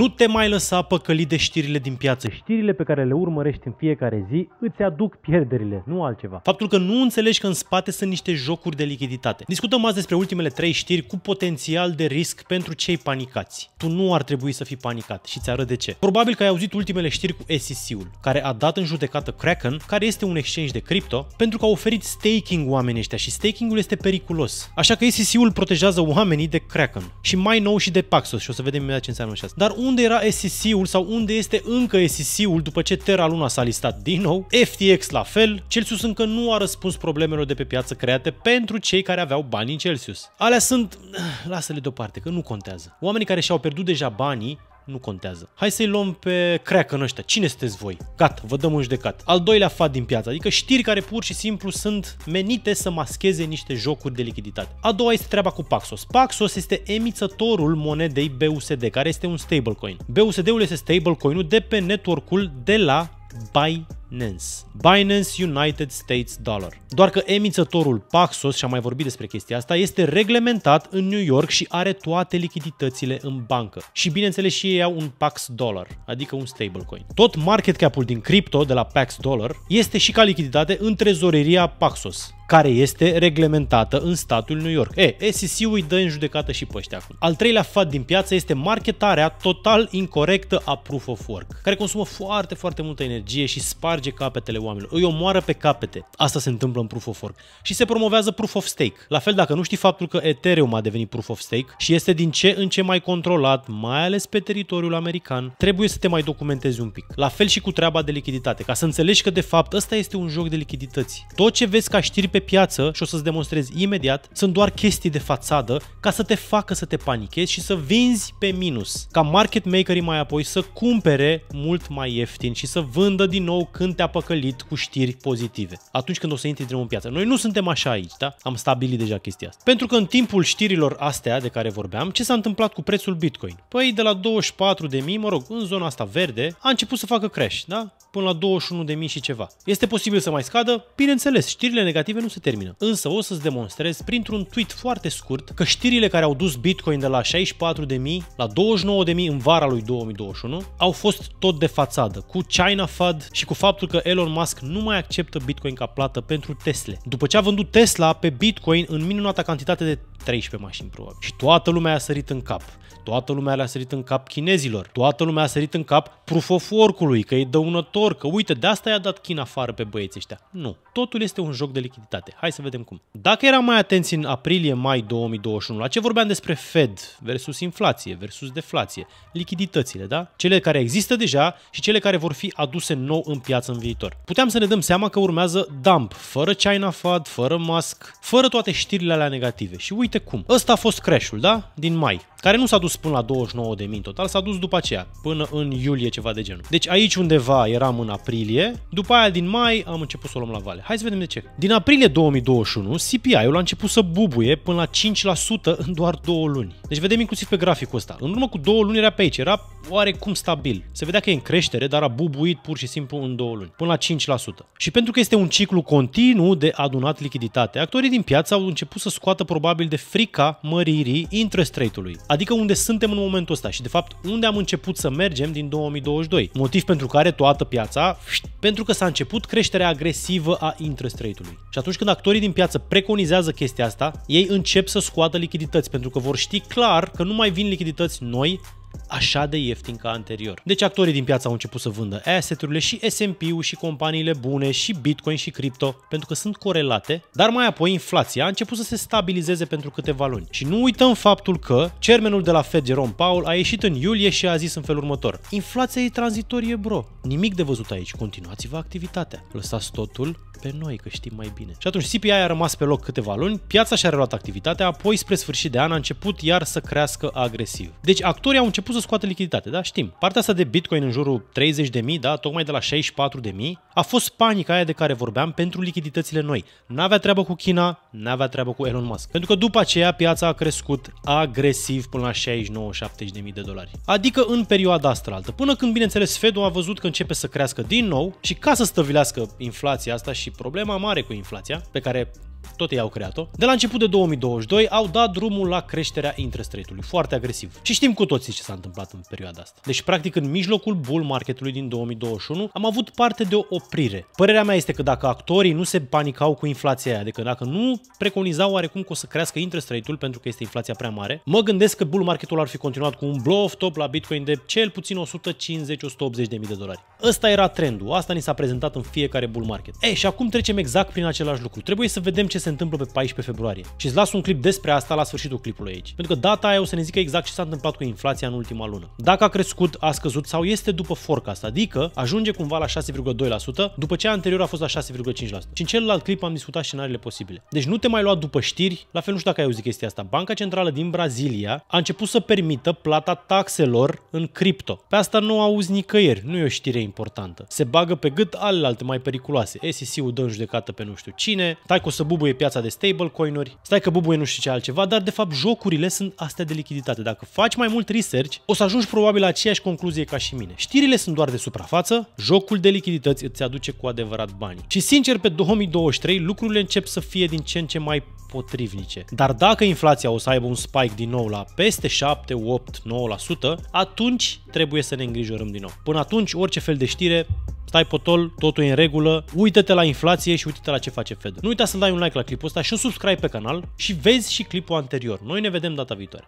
Nu te mai lăsa păcăli de știrile din piață. Știrile pe care le urmărești în fiecare zi îți aduc pierderile, nu altceva. Faptul că nu înțelegi că în spate sunt niște jocuri de lichiditate. Discutăm azi despre ultimele trei știri cu potențial de risc pentru cei panicați. Tu nu ar trebui să fii panicat și ți arăt de ce. Probabil că ai auzit ultimele știri cu SEC-ul, care a dat în judecată Kraken, care este un exchange de cripto, pentru că a oferit staking oamenii ăștia și staking-ul este periculos. Așa că SEC-ul protejează oamenii de Kraken și mai nou și de Paxos și o să vedem imediat ce înseamnă așa. asta. Dar unde era SEC-ul sau unde este încă SEC-ul după ce Terra Luna s-a listat din nou, FTX la fel, Celsius încă nu a răspuns problemelor de pe piață create pentru cei care aveau bani în Celsius. Alea sunt... lasă-le deoparte, că nu contează. Oamenii care și-au pierdut deja banii nu contează. Hai să-i luăm pe în ăștia. Cine sunteți voi? Gata, vă dăm un judecat. Al doilea fat din piață, adică știri care pur și simplu sunt menite să mascheze niște jocuri de lichiditate. A doua este treaba cu Paxos. Paxos este emițătorul monedei BUSD, care este un stablecoin. BUSD-ul este stablecoin-ul de pe network de la Buy Binance. Binance United States Dollar. Doar că emițătorul Paxos, și am mai vorbit despre chestia asta, este reglementat în New York și are toate lichiditățile în bancă. Și bineînțeles și ei au un Pax Dollar, adică un stablecoin. Tot market cap-ul din cripto de la Pax Dollar este și ca lichiditate în trezoreria Paxos care este reglementată în statul New York. E, SEC-ul îi dă în judecată și pe ăștia acum. Al treilea fat din piață este marketarea total incorrectă a Proof of Work, care consumă foarte, foarte multă energie și spare sparge capetele oamenilor, îi omoară pe capete. Asta se întâmplă în Proof of Work. Și se promovează Proof of Stake. La fel, dacă nu știi faptul că Ethereum a devenit Proof of Stake și este din ce în ce mai controlat, mai ales pe teritoriul american, trebuie să te mai documentezi un pic. La fel și cu treaba de lichiditate, ca să înțelegi că de fapt ăsta este un joc de lichidități. Tot ce vezi ca știri pe piață, și o să-ți demonstrez imediat, sunt doar chestii de fațadă ca să te facă să te panichezi și să vinzi pe minus. Ca market makerii mai apoi să cumpere mult mai ieftin și să vândă din nou când când te-a păcălit cu știri pozitive, atunci când o să intri drumul în piață. Noi nu suntem așa aici, da? Am stabilit deja chestia asta. Pentru că în timpul știrilor astea de care vorbeam, ce s-a întâmplat cu prețul Bitcoin? Păi de la 24 de mii, mă rog, în zona asta verde, a început să facă crash, da? până la 21.000 și ceva. Este posibil să mai scadă? Bineînțeles, știrile negative nu se termină. Însă o să-ți demonstrez printr-un tweet foarte scurt că știrile care au dus Bitcoin de la 64.000 la 29.000 în vara lui 2021 au fost tot de fațadă, cu China FUD și cu faptul că Elon Musk nu mai acceptă Bitcoin ca plată pentru Tesla. După ce a vândut Tesla pe Bitcoin în minunata cantitate de 13 mașini probabil. Și toată lumea a sărit în cap. Toată lumea le-a sărit în cap chinezilor. Toată lumea a sărit în cap proof of work-ului, că e dăunător, că uite, de asta i-a dat China afară pe băieții ăștia. Nu, totul este un joc de lichiditate. Hai să vedem cum. Dacă eram mai atenți în aprilie-mai 2021, la ce vorbeam despre Fed versus inflație versus deflație, lichiditățile, da? Cele care există deja și cele care vor fi aduse nou în piață în viitor. Puteam să ne dăm seama că urmează dump, fără China FAD, fără Musk, fără toate știrile alea negative. Și uite departe cum. Ăsta a fost crash-ul, da? Din mai, care nu s-a dus până la 29.000 în total, s-a dus după aceea, până în iulie ceva de genul. Deci aici undeva eram în aprilie, după aia din mai am început să o luăm la vale. Hai să vedem de ce. Din aprilie 2021, CPI-ul a început să bubuie până la 5% în doar două luni. Deci vedem inclusiv pe graficul ăsta. În urmă cu două luni era pe aici, era oarecum stabil. Se vedea că e în creștere, dar a bubuit pur și simplu în două luni, până la 5%. Și pentru că este un ciclu continuu de adunat lichiditate, actorii din piață au început să scoată probabil de de frica măririi interest rate-ului, adică unde suntem în momentul ăsta și de fapt unde am început să mergem din 2022. Motiv pentru care toată piața, pentru că s-a început creșterea agresivă a interest rate-ului. Și atunci când actorii din piață preconizează chestia asta, ei încep să scoată lichidități pentru că vor ști clar că nu mai vin lichidități noi așa de ieftin ca anterior. Deci actorii din piață au început să vândă asset-urile și S&P-ul și companiile bune și Bitcoin și cripto, pentru că sunt corelate, dar mai apoi inflația a început să se stabilizeze pentru câteva luni. Și nu uităm faptul că cermenul de la Fed Jerome Paul a ieșit în iulie și a zis în felul următor: Inflația e tranzitorie, bro. Nimic de văzut aici. Continuați-vă activitatea. Lăsați totul pe noi, că știm mai bine. Și atunci CPI a rămas pe loc câteva luni, piața și-a reluat activitatea, apoi spre sfârșit de an a început iar să crească agresiv. Deci actorii au început să scoată lichiditate, da? Știm. Partea asta de Bitcoin în jurul 30.000, da? Tocmai de la 64.000, a fost panica aia de care vorbeam pentru lichiditățile noi. N-avea treabă cu China, n-avea treabă cu Elon Musk. Pentru că după aceea piața a crescut agresiv până la 69-70.000 de dolari. Adică în perioada asta altă. Până când, bineînțeles, Fedul a văzut că începe să crească din nou și ca să stăvilească inflația asta și problema mare cu inflația, pe care tot ei au creat-o, de la început de 2022 au dat drumul la creșterea interest rate-ului, foarte agresiv. Și știm cu toții ce s-a întâmplat în perioada asta. Deci, practic, în mijlocul bull marketului din 2021 am avut parte de o oprire. Părerea mea este că dacă actorii nu se panicau cu inflația aia, adică dacă nu preconizau oarecum că o să crească interest rate-ul pentru că este inflația prea mare, mă gândesc că bull marketul ar fi continuat cu un blow top la Bitcoin de cel puțin 150-180 de mii de dolari. Ăsta era trendul, asta ni s-a prezentat în fiecare bull market. Ei, și acum trecem exact prin același lucru. Trebuie să vedem ce ce se întâmplă pe 14 februarie. Și îți las un clip despre asta la sfârșitul clipului aici. Pentru că data aia o să ne zică exact ce s-a întâmplat cu inflația în ultima lună. Dacă a crescut, a scăzut sau este după forecast, adică ajunge cumva la 6,2% după ce anterior a fost la 6,5%. Și în celălalt clip am discutat scenariile posibile. Deci nu te mai lua după știri, la fel nu știu dacă ai auzit chestia asta. Banca Centrală din Brazilia a început să permită plata taxelor în cripto. Pe asta nu auzi nicăieri, nu e o știre importantă. Se bagă pe gât alte mai periculoase. SEC-ul dă în judecată pe nu știu cine, tai cu să bubuie piața de stablecoin-uri, stai că bubuie nu știu ce altceva, dar de fapt jocurile sunt astea de lichiditate. Dacă faci mai mult research, o să ajungi probabil la aceeași concluzie ca și mine. Știrile sunt doar de suprafață, jocul de lichidități îți aduce cu adevărat bani. Și sincer, pe 2023 lucrurile încep să fie din ce în ce mai potrivnice. Dar dacă inflația o să aibă un spike din nou la peste 7, 8, 9%, atunci trebuie să ne îngrijorăm din nou. Până atunci, orice fel de știre stai potol, totul e în regulă, uită-te la inflație și uită-te la ce face Fed. Nu uita să dai un like la clipul ăsta și un subscribe pe canal și vezi și clipul anterior. Noi ne vedem data viitoare.